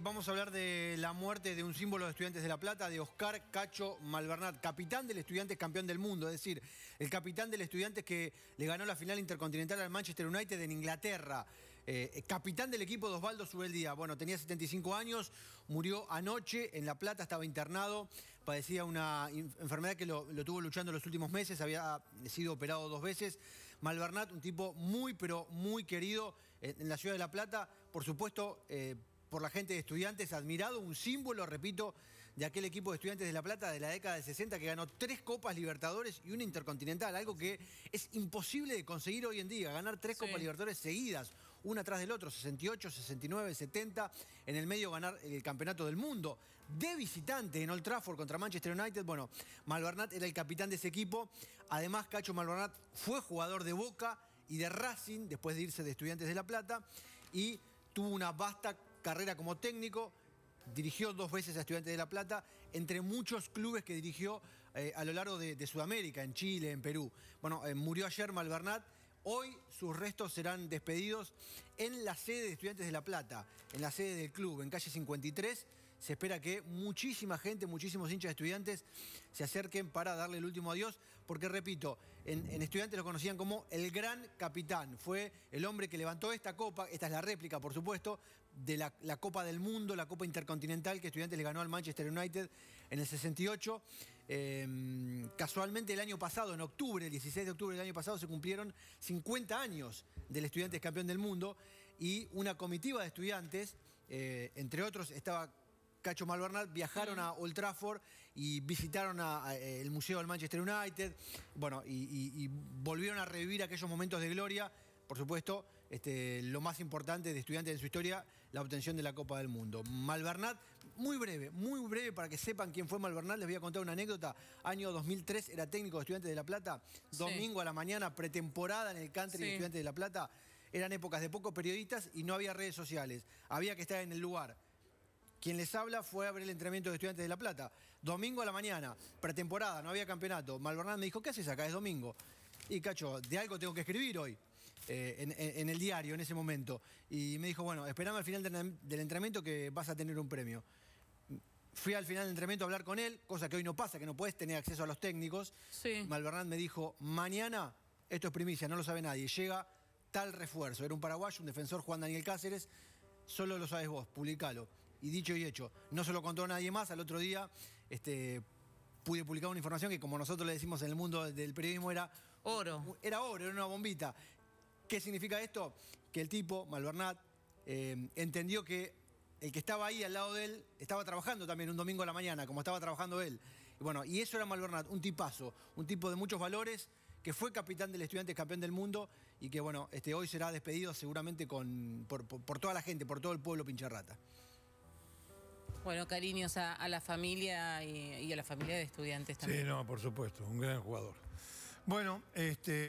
Vamos a hablar de la muerte de un símbolo de Estudiantes de La Plata, de Oscar Cacho Malvernat, capitán del Estudiantes campeón del mundo, es decir, el capitán del Estudiantes que le ganó la final intercontinental al Manchester United en Inglaterra, eh, eh, capitán del equipo de Osvaldo Subeldía. Bueno, tenía 75 años, murió anoche en La Plata, estaba internado, padecía una enfermedad que lo, tuvo luchando los últimos meses, había sido operado dos veces. Malvernat, un tipo muy, pero muy querido en la ciudad de La Plata, por supuesto... Eh, por la gente de estudiantes, admirado, un símbolo, repito, de aquel equipo de estudiantes de La Plata de la década del 60 que ganó tres Copas Libertadores y una Intercontinental, algo que es imposible de conseguir hoy en día, ganar tres Copas Libertadores seguidas, una tras del otro, 68, 69, 70, en el medio ganar el Campeonato del Mundo, de visitante en Old Trafford contra Manchester United, bueno, Malvernat era el capitán de ese equipo, además Cacho Malvernat fue jugador de Boca y de Racing, después de irse de Estudiantes de La Plata, y tuvo una vasta carrera como técnico, dirigió dos veces a Estudiantes de La Plata, entre muchos clubes que dirigió eh, a lo largo de, Sudamérica, en Chile, en Perú. Bueno, eh, murió ayer Malvernat. Hoy sus restos serán despedidos en la sede de Estudiantes de La Plata, en la sede del club, en calle 53 se espera que muchísima gente, muchísimos hinchas estudiantes se acerquen para darle el último adiós, porque repito, en, estudiantes lo conocían como el gran capitán, fue el hombre que levantó esta copa, esta es la réplica por supuesto, de la, Copa del Mundo, la Copa Intercontinental que estudiantes le ganó al Manchester United en el 68. Em, casualmente el año pasado, en octubre, el 16 de octubre del año pasado, se cumplieron 50 años del estudiante campeón del mundo y una comitiva de estudiantes, eh, entre otros estaba Cacho Malvernal, viajaron a Old Trafford y visitaron a, eh, el Museo del Manchester United, bueno, y, volvieron a revivir aquellos momentos de gloria por supuesto, este, lo más importante de estudiantes de su historia, la obtención de la Copa del Mundo. Malvernat, muy breve, muy breve para que sepan quién fue Malvernat, les voy a contar una anécdota. Año 2003 era técnico de Estudiantes de La Plata, domingo a la mañana, pretemporada en el country de Estudiantes de La Plata. Eran épocas de pocos periodistas y no había redes sociales. Había que estar en el lugar. Quien les habla fue a ver el entrenamiento de estudiantes de La Plata. Domingo a la mañana, pretemporada, no había campeonato. Malvernán me dijo, ¿qué haces acá? Es domingo. Y cacho, de algo tengo que escribir hoy. Eh, en, el diario en ese momento. Y me dijo, bueno, esperame al final del, entrenamiento que vas a tener un premio. Fui al final del entrenamiento a hablar con él, cosa que hoy no pasa, que no puedes tener acceso a los técnicos. Sí. me dijo, mañana, esto es primicia, no lo sabe nadie, llega tal refuerzo. Era un paraguayo, un defensor Juan Daniel Cáceres, solo lo sabes vos, publicalo y dicho y hecho, no se lo contó nadie más. Al otro día este, pude publicar una información que, como nosotros le decimos en el mundo del periodismo, era oro. Era oro, era una bombita. ¿Qué significa esto? Que el tipo, Malvernat, eh, entendió que el que estaba ahí al lado de él estaba trabajando también un domingo a la mañana, como estaba trabajando él. Y bueno, y eso era Malvernat, un tipazo, un tipo de muchos valores que fue capitán del estudiante, campeón del mundo y que bueno, este, hoy será despedido seguramente con, por, por toda la gente, por todo el pueblo pincharrata. Bueno, cariños a, la familia y, y, a la familia de estudiantes también. Sí, no, por supuesto, un gran jugador. Bueno, este...